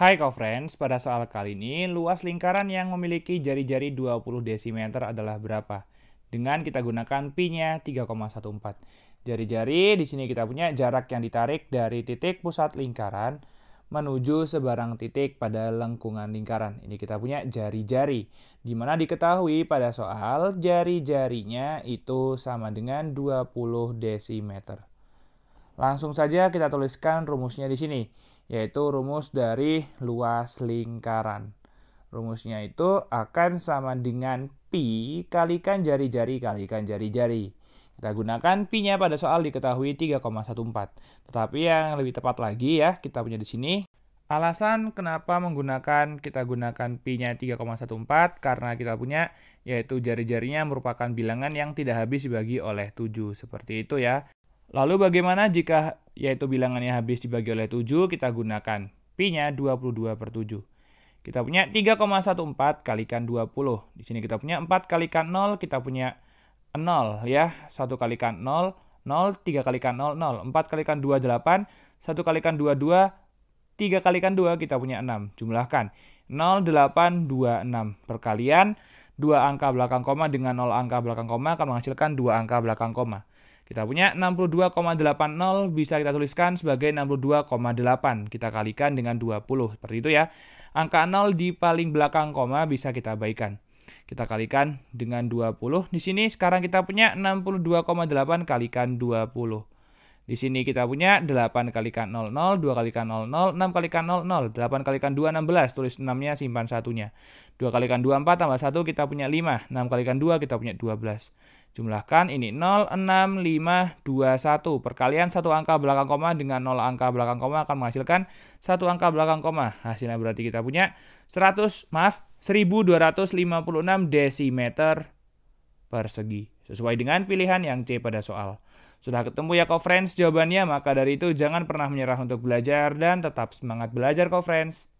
Hai kau friends pada soal kali ini, luas lingkaran yang memiliki jari-jari 20 desimeter adalah berapa? Dengan kita gunakan pi-nya 3,14. Jari-jari di sini kita punya jarak yang ditarik dari titik pusat lingkaran menuju sebarang titik pada lengkungan lingkaran. Ini kita punya jari-jari, Dimana diketahui pada soal jari-jarinya itu sama dengan 20 desimeter. Langsung saja kita tuliskan rumusnya di sini yaitu rumus dari luas lingkaran. Rumusnya itu akan sama dengan pi kalikan jari-jari kalikan jari-jari. Kita gunakan pi-nya pada soal diketahui 3,14. Tetapi yang lebih tepat lagi ya, kita punya di sini Alasan kenapa menggunakan kita gunakan pi-nya 3,14 karena kita punya yaitu jari-jarinya merupakan bilangan yang tidak habis dibagi oleh 7 seperti itu ya. Lalu bagaimana jika yaitu bilangannya habis dibagi oleh 7, kita gunakan P-nya 22 per 7. Kita punya 3,14 kalikan 20. Di sini kita punya 4 kalikan 0, kita punya 0 ya. 1 kalikan 0, 0, 3 kalikan 0, 0. 4 kalikan 2, 8. 1 kalikan 2, 2. 3 kalikan 2, kita punya 6. Jumlahkan. 0, 8, 2, 6. Perkalian 2 angka belakang koma dengan 0 angka belakang koma akan menghasilkan 2 angka belakang koma. Kita punya 62,80 bisa kita tuliskan sebagai 62,8. Kita kalikan dengan 20, seperti itu ya. Angka 0 di paling belakang koma bisa kita abaikan. Kita kalikan dengan 20. Di sini sekarang kita punya 62,8 kalikan 20. Di sini kita punya 8 kalikan 00, 2 kalikan 00, 6 kalikan 00, 8 kalikan 2, 16. Tulis 6-nya, simpan satunya. 2 kalikan 2, 4, tambah 1 kita punya 5. 6 kalikan 2 kita punya 12. Jumlahkan ini 06521 1. Perkalian satu angka belakang koma dengan 0 angka belakang koma akan menghasilkan satu angka belakang koma. Hasilnya berarti kita punya 100, maaf, 1256 desimeter persegi. Sesuai dengan pilihan yang C pada soal. Sudah ketemu ya kau friends jawabannya, maka dari itu jangan pernah menyerah untuk belajar dan tetap semangat belajar kau friends.